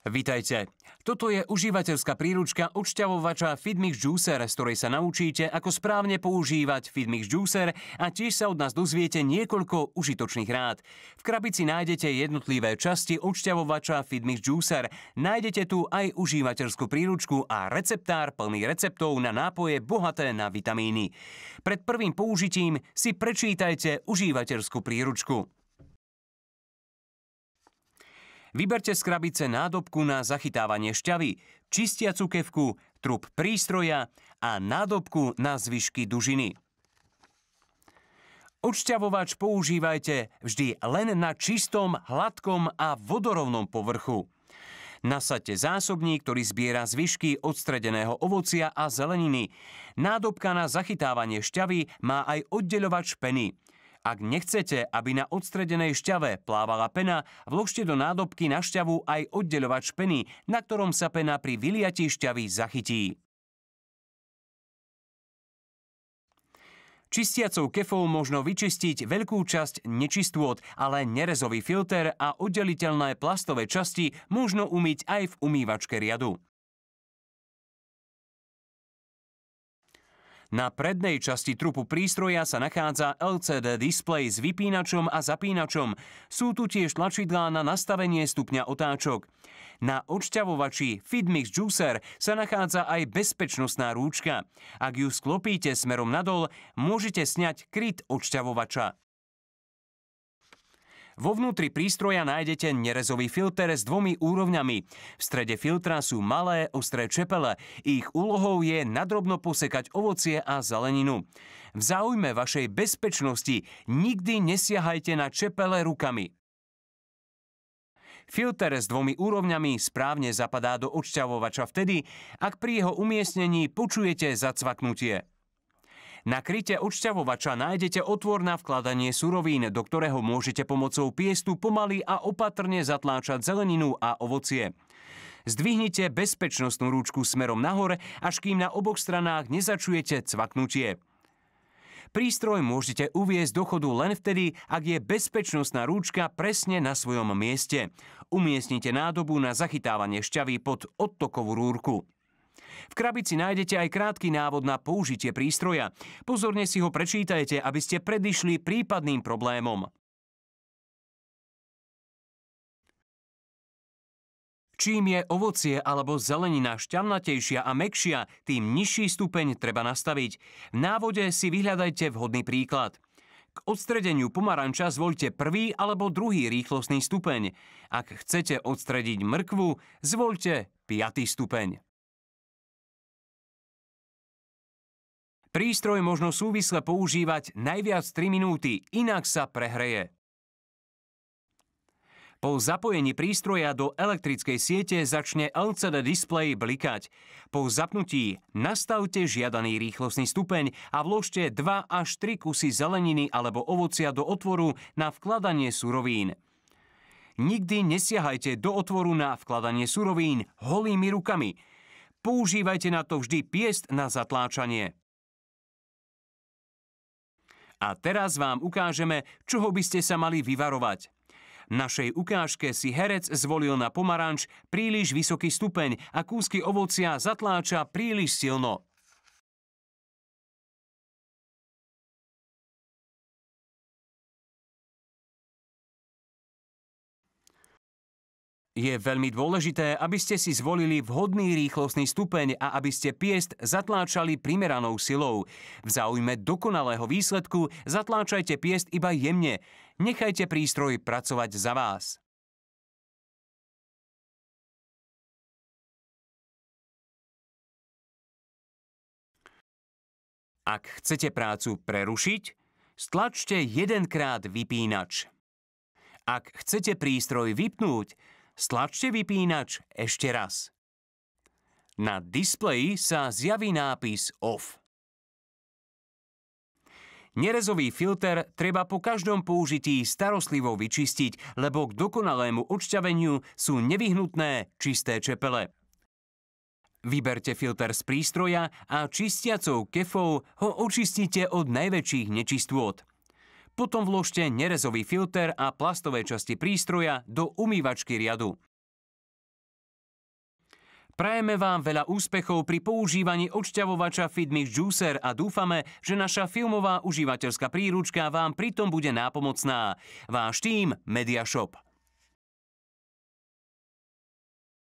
Vítajte. Toto je užívateľská príručka odšťavovača Fitmix Juicer, z ktorej sa naučíte, ako správne používať Fitmix Juicer a tiež sa od nás dozviete niekoľko užitočných rád. V krabici nájdete jednotlivé časti odšťavovača Fitmix Juicer. Nájdete tu aj užívateľskú príručku a receptár plný receptov na nápoje bohaté na vitamíny. Pred prvým použitím si prečítajte užívateľskú príručku. Vyberte z krabice nádobku na zachytávanie šťavy, čistiacu kevku, trup prístroja a nádobku na zvyšky dužiny. Odšťavovač používajte vždy len na čistom, hladkom a vodorovnom povrchu. Nasaďte zásobník, ktorý zbiera zvyšky odstredeného ovocia a zeleniny. Nádobka na zachytávanie šťavy má aj oddeľovač peny. Ak nechcete, aby na odstredenej šťave plávala pena, vložte do nádobky na šťavu aj oddeľovač peny, na ktorom sa pena pri vyliatí šťavy zachytí. Čistiacou kefou možno vyčistiť veľkú časť nečistôt, ale nerezový filter a oddeliteľné plastové časti možno umyť aj v umývačke riadu. Na prednej časti trupu prístroja sa nachádza LCD displej s vypínačom a zapínačom. Sú tu tiež tlačidlá na nastavenie stupňa otáčok. Na odšťavovači Fitmix Juicer sa nachádza aj bezpečnostná rúčka. Ak ju sklopíte smerom nadol, môžete sňať kryt odšťavovača. Vo vnútri prístroja nájdete nerezový filter s dvomi úrovňami. V strede filtra sú malé, ostré čepele. Ich úlohou je nadrobno posekať ovocie a zeleninu. V záujme vašej bezpečnosti nikdy nesiahajte na čepele rukami. Filter s dvomi úrovňami správne zapadá do odšťavovača vtedy, ak pri jeho umiestnení počujete zacvaknutie. Na kryte odšťavovača nájdete otvor na vkladanie surovín, do ktorého môžete pomocou piestu pomaly a opatrne zatláčať zeleninu a ovocie. Zdvihnite bezpečnostnú rúčku smerom nahor, až kým na oboch stranách nezačujete cvaknutie. Prístroj môžete uviezť do chodu len vtedy, ak je bezpečnostná rúčka presne na svojom mieste. Umiestnite nádobu na zachytávanie šťavy pod odtokovú rúrku. V krabici nájdete aj krátky návod na použitie prístroja. Pozorne si ho prečítajte, aby ste predišli prípadným problémom. Čím je ovocie alebo zelenina šťavnatejšia a mekšia, tým nižší stupeň treba nastaviť. V návode si vyhľadajte vhodný príklad. K odstredeniu pomaranča zvoľte prvý alebo druhý rýchlostný stupeň. Ak chcete odstrediť mrkvu, zvoľte piatý stupeň. Prístroj možno súvisle používať najviac 3 minúty, inak sa prehreje. Po zapojení prístroja do elektrickej siete začne LCD displej blikať. Po zapnutí nastavte žiadaný rýchlosný stupeň a vložte 2 až 3 kusy zeleniny alebo ovocia do otvoru na vkladanie surovín. Nikdy nesiahajte do otvoru na vkladanie surovín holými rukami. Používajte na to vždy piest na zatláčanie. A teraz vám ukážeme, čoho by ste sa mali vyvarovať. našej ukážke si herec zvolil na pomaranč príliš vysoký stupeň a kúsky ovocia zatláča príliš silno. Je veľmi dôležité, aby ste si zvolili vhodný rýchlostný stupeň a aby ste piest zatláčali primeranou silou. V záujme dokonalého výsledku zatláčajte piest iba jemne. Nechajte prístroj pracovať za vás. Ak chcete prácu prerušiť, stlačte jedenkrát vypínač. Ak chcete prístroj vypnúť, Stlačte vypínač ešte raz. Na displeji sa zjaví nápis OFF. Nerezový filter treba po každom použití starostlivo vyčistiť, lebo k dokonalému odšťaveniu sú nevyhnutné čisté čepele. Vyberte filter z prístroja a čistiacou kefou ho očistite od najväčších nečistôt. Potom vložte nerezový filter a plastové časti prístroja do umývačky riadu. Prajeme vám veľa úspechov pri používaní odšťavovača Fitmix Juicer a dúfame, že naša filmová užívateľská príručka vám pritom bude nápomocná. Váš tým Mediashop.